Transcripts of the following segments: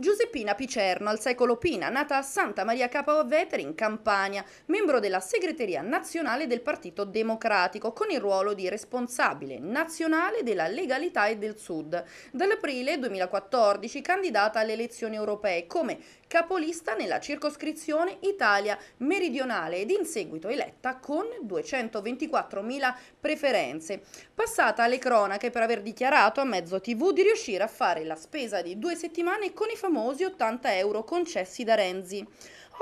Giuseppina Picerno, al secolo Pina, nata a Santa Maria Capua Vetere in Campania, membro della segreteria nazionale del Partito Democratico, con il ruolo di responsabile nazionale della legalità e del Sud. Dall'aprile 2014 candidata alle elezioni europee come capolista nella circoscrizione Italia meridionale ed in seguito eletta con 224.000 preferenze. Passata alle cronache per aver dichiarato a mezzo tv di riuscire a fare la spesa di due settimane con i famosi 80 euro concessi da Renzi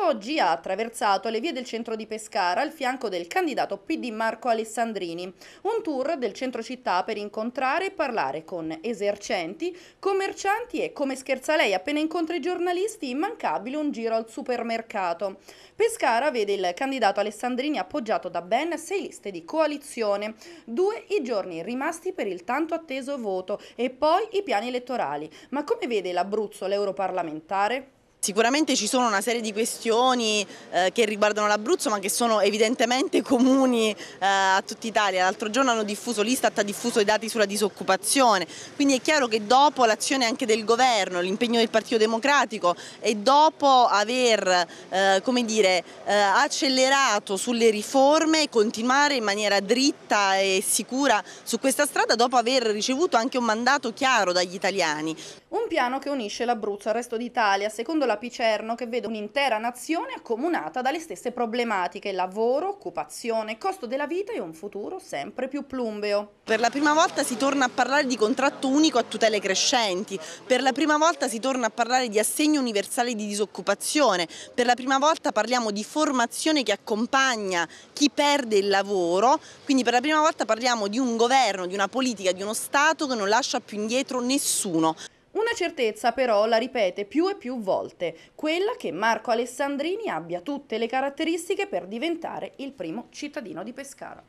oggi ha attraversato le vie del centro di Pescara al fianco del candidato PD Marco Alessandrini, un tour del centro città per incontrare e parlare con esercenti, commercianti e come scherza lei appena incontra i giornalisti immancabile un giro al supermercato. Pescara vede il candidato Alessandrini appoggiato da ben sei liste di coalizione, due i giorni rimasti per il tanto atteso voto e poi i piani elettorali. Ma come vede l'Abruzzo l'europarlamentare? Sicuramente ci sono una serie di questioni eh, che riguardano l'Abruzzo ma che sono evidentemente comuni eh, a tutta Italia. L'altro giorno hanno diffuso l'Istat, ha diffuso i dati sulla disoccupazione, quindi è chiaro che dopo l'azione anche del governo, l'impegno del Partito Democratico e dopo aver eh, dire, eh, accelerato sulle riforme, continuare in maniera dritta e sicura su questa strada dopo aver ricevuto anche un mandato chiaro dagli italiani. Un piano che unisce l'Abruzzo al resto d'Italia, secondo la Picerno che vede un'intera nazione accomunata dalle stesse problematiche, lavoro, occupazione, costo della vita e un futuro sempre più plumbeo. Per la prima volta si torna a parlare di contratto unico a tutele crescenti, per la prima volta si torna a parlare di assegno universale di disoccupazione, per la prima volta parliamo di formazione che accompagna chi perde il lavoro, quindi per la prima volta parliamo di un governo, di una politica, di uno Stato che non lascia più indietro nessuno. Una certezza però la ripete più e più volte, quella che Marco Alessandrini abbia tutte le caratteristiche per diventare il primo cittadino di Pescara.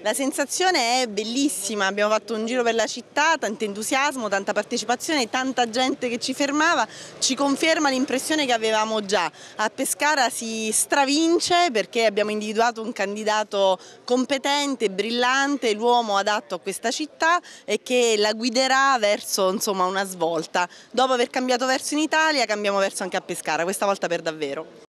La sensazione è bellissima, abbiamo fatto un giro per la città, tanto entusiasmo, tanta partecipazione, tanta gente che ci fermava, ci conferma l'impressione che avevamo già. A Pescara si stravince perché abbiamo individuato un candidato competente, brillante, l'uomo adatto a questa città e che la guiderà verso insomma, una svolta. Dopo aver cambiato verso in Italia cambiamo verso anche a Pescara, questa volta per davvero.